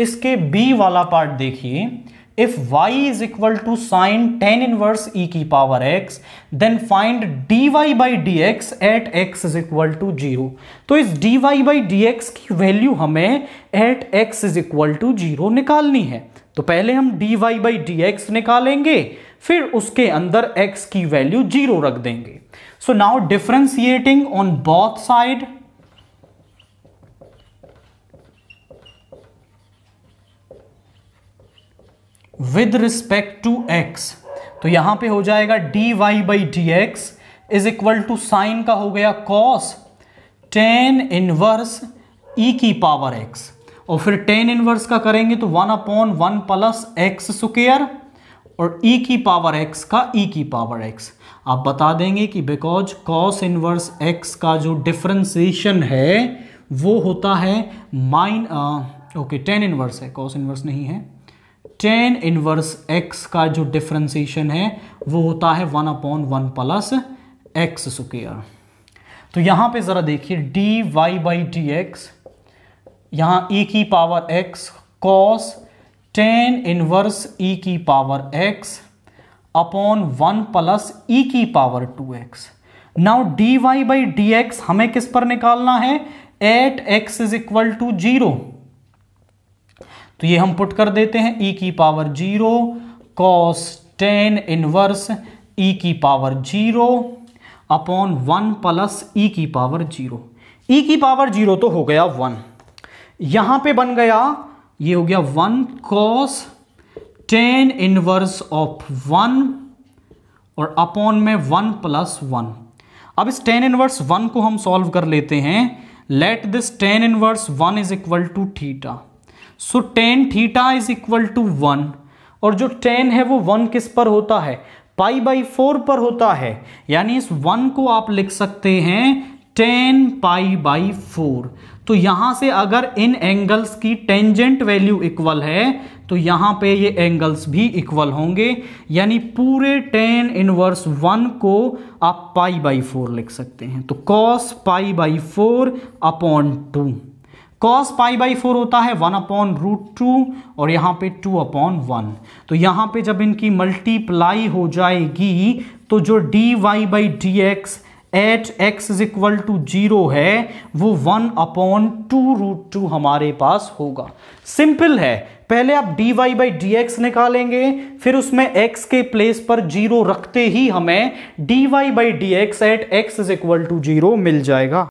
इसके बी वाला पार्ट देखिए if y is equal to sine tan inverse e की power x then find d y by d x at x is equal to zero तो इस d y by d x की value हमें at x is equal to zero निकालनी है तो पहले हम d y by d x निकालेंगे फिर उसके अंदर एक्स की वैल्यू जीरो रख देंगे so now differentiating on both side with respect to x तो यहां पे हो जाएगा d y by d x is equal to sine का हो गया कॉस टेन इनवर्स ई की पावर एक्स और फिर टेन इनवर्स का करेंगे तो one upon one plus x square और ई e की पावर एक्स का ई e की पावर एक्स आप बता देंगे कि बिकॉज कॉस इनवर्स एक्स का जो डिफ्रेंसिएशन है वो होता है माइन ओके टेन इनवर्स है कॉस इनवर्स नहीं है टेन इनवर्स एक्स का जो डिफ्रेंसीशन है वो होता है one upon one plus x square तो यहां पे ज़रा देखिए d y by d x यहां ई की power x cos tan inverse e की power x upon one plus e की power two x now d y by d x हमें किस पर निकालना है at x is equal to zero तो ये हम पुट कर देते हैं ई e की power zero cos tan inverse e की power zero upon one plus e e की पावर जीरो ई e की पावर जीरो तो हो गया वन यहाँ पे बन गया ये हो गया one cos tan inverse of one और अपॉन में वन प्लस वन अब इस टेन इनवर्स वन को हम सॉल्व कर लेते हैं let this tan inverse one is equal to theta so tan theta is equal to one और जो टेन है वो वन किस पर होता है पाई बाई फोर पर होता है यानी इस वन को आप लिख सकते हैं टेन पाई बाई फोर तो यहाँ से अगर इन एंगल्स की टेंजेंट वैल्यू इक्वल है तो यहाँ पे ये एंगल्स भी इक्वल होंगे यानी पूरे टेन इनवर्स वन को आप पाई बाई फोर लिख सकते हैं तो cos pi by four upon two cos pi by four होता है वन अपॉन रूट टू और यहाँ पे टू अपॉन वन तो यहाँ पे जब इनकी मल्टीप्लाई हो जाएगी तो जो d y by d x at x is equal to zero है वो one upon two root two हमारे पास होगा सिंपल है पहले आप d y by d x निकालेंगे फिर उसमें x के प्लेस पर जीरो रखते ही हमें d y by d x at x is equal to zero मिल जाएगा